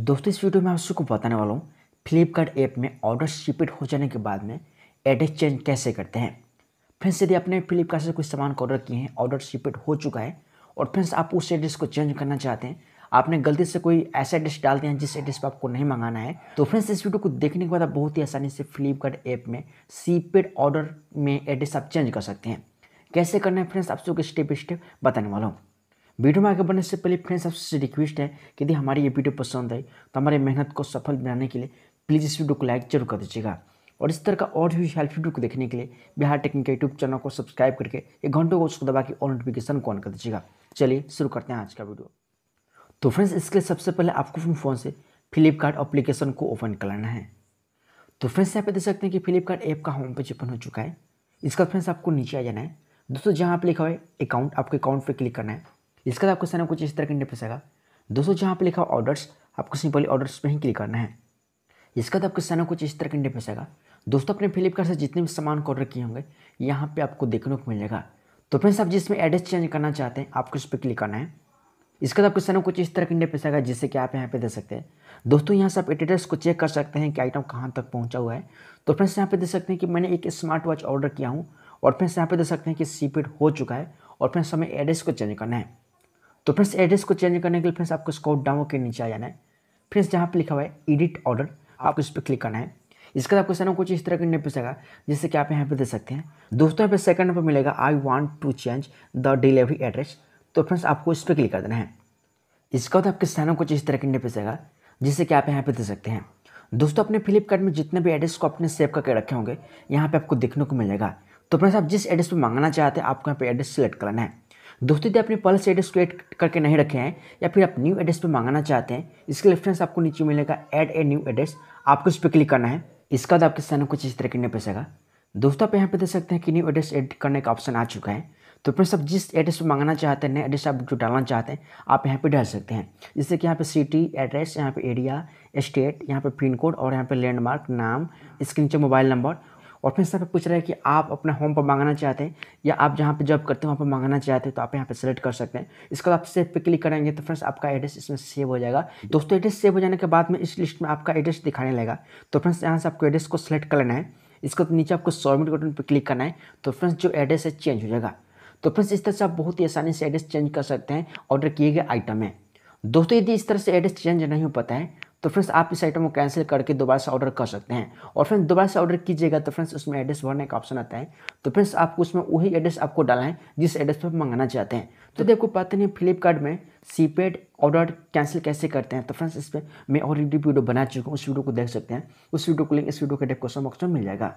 दोस्तों इस वीडियो में आप सबको बताने वाला हूँ फ्लिपकार्ट ऐप में ऑर्डर शिपेड हो जाने के बाद में एड्रेस चेंज कैसे करते हैं फ्रेंड्स यदि आपने फ्लिपकार्ट से कुछ सामान ऑर्डर किए हैं ऑर्डर शिपेड हो चुका है और फ्रेंड्स आप उस एड्रेस को चेंज करना चाहते हैं आपने गलती से कोई ऐसा एड्रेस डाल दिया जिस एड्रेस पर आपको नहीं मंगाना है तो फ्रेंड्स इस वीडियो को देखने के बाद आप बहुत ही आसानी से फ्लिपकार्ट ऐप में सीपेड ऑर्डर में एड्रेस आप चेंज कर सकते हैं कैसे करना है फ्रेंड्स आप सबको स्टेप बाय स्टेप बताने वाला हूँ वीडियो में आगे बढ़ने से पहले फ्रेंड्स आपसे रिक्वेस्ट है कि यदि हमारी ये वीडियो पसंद आई तो हमारे मेहनत को सफल बनाने के लिए प्लीज़ इस वीडियो को लाइक जरूर कर दीजिएगा और इस तरह का और भी हेल्प वीडियो को देखने के लिए बिहार टेक्निक यूट्यूब चैनल को सब्सक्राइब करके एक घंटों को उसको दबा के और नोटिफिकेशन को ऑन कर दीजिएगा चलिए शुरू करते हैं आज का वीडियो तो फ्रेंड्स इसके लिए सबसे पहले आपको अपने फ़ोन से फ्लिपकार्ट अप्लीकेशन को ओपन कर लेना है तो फ्रेंड्स यहाँ पे देख सकते हैं कि फ्लिपकार्ट ऐप का होम पेज ओपन हो चुका है इसका फ्रेंड्स आपको नीचे आ जाना है दोस्तों जहाँ आप लिखा हुआ है अकाउंट आपके अकाउंट पे क्लिक करना है इसका आपको सारा कुछ इस तरह का इंटरफेस आएगा दोस्तों जहाँ पर लिखा ऑर्डर्स आपको सिंपली ऑर्डर्स पर ही क्लिक करना है इसका तो आपको सारा कुछ इस तरह का इंटरफेस आएगा दोस्तों अपने फ्लिपकार्ट से जितने भी सामान ऑर्डर किए होंगे यहाँ पर आपको देखने को मिलेगा तो फ्रेंड्स आप जिसमें एड्रेस चेंज करना चाहते हैं आपको इस पर क्लिक करना है इसके बाद आपको सारा कुछ इस तरह का तो इंटरफेस आएगा जिससे कि आप यहाँ पे दे सकते हैं दोस्तों यहाँ से आप एटेटर्स को चेक कर सकते हैं कि आइटम कहाँ तक पहुँचा हुआ है तो फ्रेंड्स यहाँ पे दे सकते हैं कि मैंने एक स्मार्ट वॉच ऑर्डर किया हूँ और फ्रेंड्स यहाँ पे दे सकते हैं कि सी हो चुका है और फ्रेंड्स हमें एड्रेस को चेंज करना है तो फ्रेंड्स एड्रेस को चेंज करने के लिए फ्रेंड्स आपको स्कॉट डाउन के नीचे आ जाना है फ्रेंड्स जहाँ पर लिखा हुआ है एडिट ऑर्डर आपको इस पर क्लिक करना है इसके बाद आपको कुछ इस तरह का नहीं पूछेगा जिससे कि आप यहाँ पे दे सकते हैं दोस्तों यहाँ पर सेकंड नंबर मिलेगा I want to change the delivery address तो फ्रेंड्स आपको इस पर क्लिक कर देना है इसके बाद आपके सैनों कुछ इस तरह के नहीं पूछेगा जिससे कि आप यहाँ पर दे सकते हैं दोस्तों अपने फ्लिपकार्ट में जितने भी एड्रेस को आपने सेव करके रखे होंगे यहाँ पर आपको देखने को मिलेगा तो फ्रेंड्स आप जिस एड्रेस पर मांगना चाहते हैं आपको यहाँ पर एड्रेस सेलेक्ट करना है दोस्तों तो यदि आपने पल्स एड्रेस क्रिएट करके नहीं रखे हैं या फिर आप न्यू एड्रेस पर मांगना चाहते हैं इसके रेफरेंस आपको नीचे मिलेगा ऐड ए न्यू एड्रेस आपको इस पर क्लिक करना है इसका तो आपके सामने कुछ इस तरह करने पैसेगा दोस्तों आप यहाँ पे देख सकते हैं कि न्यू एड्रेस एड करने का ऑप्शन आ चुका है तो फ्रेंड्स आप जिस एड्रेस पर मांगना चाहते हैं नए एड्रेस आप जो डालना चाहते हैं आप यहाँ पे डाल सकते हैं जैसे कि यहाँ पे सिटी एड्रेस यहाँ पे एरिया स्टेट यहाँ पे पिन कोड और यहाँ पे लैंडमार्क नाम इसके नीचे मोबाइल नंबर और फिर सर पे पूछ रहा है कि आप अपना होम पर मांगना चाहते हैं या आप जहाँ पे जॉब करते हैं वहाँ पर मांगना चाहते हैं तो आप यहाँ पे सेलेक्ट कर सकते हैं इसके बाद आप सेव पे क्लिक करेंगे तो फ्रेंड्स आपका एड्रेस इसमें सेव हो जाएगा दोस्तों एड्रेस सेव हो जाने के बाद में इस लिस्ट में आपका एड्रेस दिखाने लगेगा तो फ्रेंड्स यहाँ से आपको एड्रेस को सिलेक्ट कर लेना है इसके तो नीचे आपको सबमिट बटन पर क्लिक करना है तो फ्रेंड्स जो एड्रेस है चेंज हो जाएगा तो फ्रेंड्स इस तरह से आप बहुत ही आसानी से एड्रेस चेंज कर सकते हैं ऑर्डर किए गए आइटम में दोस्तों यदि इस तरह से एड्रेस चेंज नहीं हो पाता है तो फ्रेंड्स आप इस आइटम को कैंसिल करके दोबारा से ऑर्डर कर सकते हैं और फ्रेंड्स दोबारा से ऑर्डर कीजिएगा तो फ्रेंड्स उसमें एड्रेस भरने का ऑप्शन आता है तो फ्रेंड्स आपको उसमें वही एड्रेस आपको डाला है जिस एड्रेस पर मंगाना चाहते हैं तो देखो पता नहीं फ्लिपकार्ट में सीपेड ऑर्डर कैंसिल कैसे करते हैं तो फ्रेंड्स इस पर मैं ऑलरेडी वीडियो बना चुका हूँ उस वीडियो को देख सकते हैं उस वीडियो को लिंक इस वीडियो के डिस्क्रिप्शन बॉक्स में मिल जाएगा